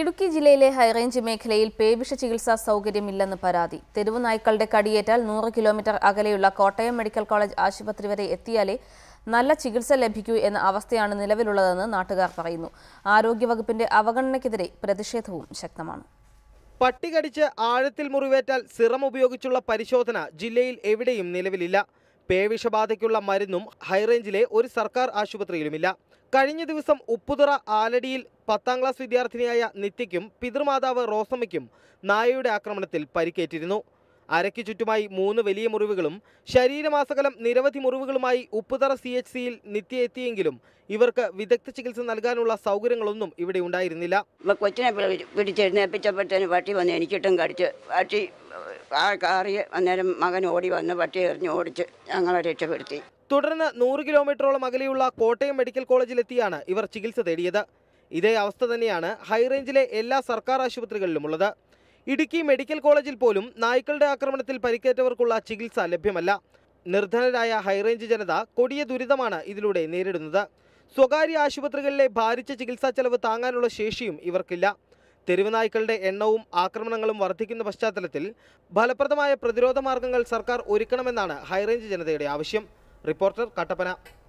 ഇടുക്കി ജില്ലയിലെ ഹൈറേഞ്ച് മേഖലയിൽ പേവിഷ ചികിത്സാ സൗകര്യമില്ലെന്ന് പരാതി തെരുവു നായ്ക്കളുടെ കടിയേറ്റാൽ നൂറ് കിലോമീറ്റർ അകലെയുള്ള കോട്ടയം മെഡിക്കൽ കോളേജ് ആശുപത്രി വരെ എത്തിയാലേ നല്ല ചികിത്സ ലഭിക്കൂ എന്ന അവസ്ഥയാണ് നിലവിലുള്ളതെന്ന് നാട്ടുകാർ പറയുന്നു ആരോഗ്യവകുപ്പിന്റെ അവഗണനയ്ക്കെതിരെ പ്രതിഷേധവും ശക്തമാണ് പട്ടികടിച്ച് ആഴത്തിൽ മുറിവേറ്റാൽ സിറം ഉപയോഗിച്ചുള്ള പരിശോധന ജില്ലയിൽ എവിടെയും നിലവിലില്ല പേവിഷബാധയ്ക്കുള്ള മരുന്നും ഹൈറേഞ്ചിലെ ഒരു സർക്കാർ ആശുപത്രിയിലുമില്ല കഴിഞ്ഞ ദിവസം ഉപ്പുതുറ ആലടിയിൽ പത്താം ക്ലാസ് വിദ്യാർത്ഥിനിയായ നിത്യയ്ക്കും പിതൃമാതാവ് റോസമ്മയ്ക്കും നായയുടെ ആക്രമണത്തിൽ പരിക്കേറ്റിരുന്നു അരയ്ക്ക് ചുറ്റുമായി മൂന്ന് വലിയ മുറിവുകളും ശരീരമാസകലം നിരവധി മുറിവുകളുമായി ഉപ്പുതറ സി എച്ച് സിയിൽ നിത്യെത്തിയെങ്കിലും ഇവർക്ക് വിദഗ്ധ ചികിത്സ നൽകാനുള്ള സൗകര്യങ്ങളൊന്നും ഇവിടെ ഉണ്ടായിരുന്നില്ല കൊച്ചിനെ പിടിച്ചെഴുന്നേൽപ്പിച്ചപ്പോഴത്തേന് പട്ടി വന്ന് എനിക്കിട്ടും കടിച്ച് പട്ടി കാറി അന്നേരം മകൻ ഓടി വന്ന് പട്ടി എറിഞ്ഞ് ഓടിച്ച് ഞങ്ങളെ രക്ഷപ്പെടുത്തി തുടർന്ന് നൂറ് കിലോമീറ്ററോളം അകലെയുള്ള കോട്ടയം മെഡിക്കൽ കോളേജിലെത്തിയാണ് ഇവർ ചികിത്സ തേടിയത് ഇതേ അവസ്ഥ തന്നെയാണ് ഹൈറേഞ്ചിലെ എല്ലാ സർക്കാർ ആശുപത്രികളിലുമുള്ളത് ഇടുക്കി മെഡിക്കൽ കോളേജിൽ പോലും നായ്ക്കളുടെ ആക്രമണത്തിൽ പരിക്കേറ്റവർക്കുള്ള ചികിത്സ ലഭ്യമല്ല നിർധനരായ ഹൈറേഞ്ച് ജനത കൊടിയ ദുരിതമാണ് ഇതിലൂടെ നേരിടുന്നത് സ്വകാര്യ ആശുപത്രികളിലെ ഭാരിച്ച ചികിത്സാ ചെലവ് താങ്ങാനുള്ള ശേഷിയും ഇവർക്കില്ല തെരുവ് നായ്ക്കളുടെ എണ്ണവും ആക്രമണങ്ങളും വർദ്ധിക്കുന്ന പശ്ചാത്തലത്തിൽ ഫലപ്രദമായ പ്രതിരോധ മാർഗങ്ങൾ സർക്കാർ ഒരുക്കണമെന്നാണ് ഹൈറേഞ്ച് ജനതയുടെ ആവശ്യം റിപ്പോർട്ടർ കട്ടപ്പന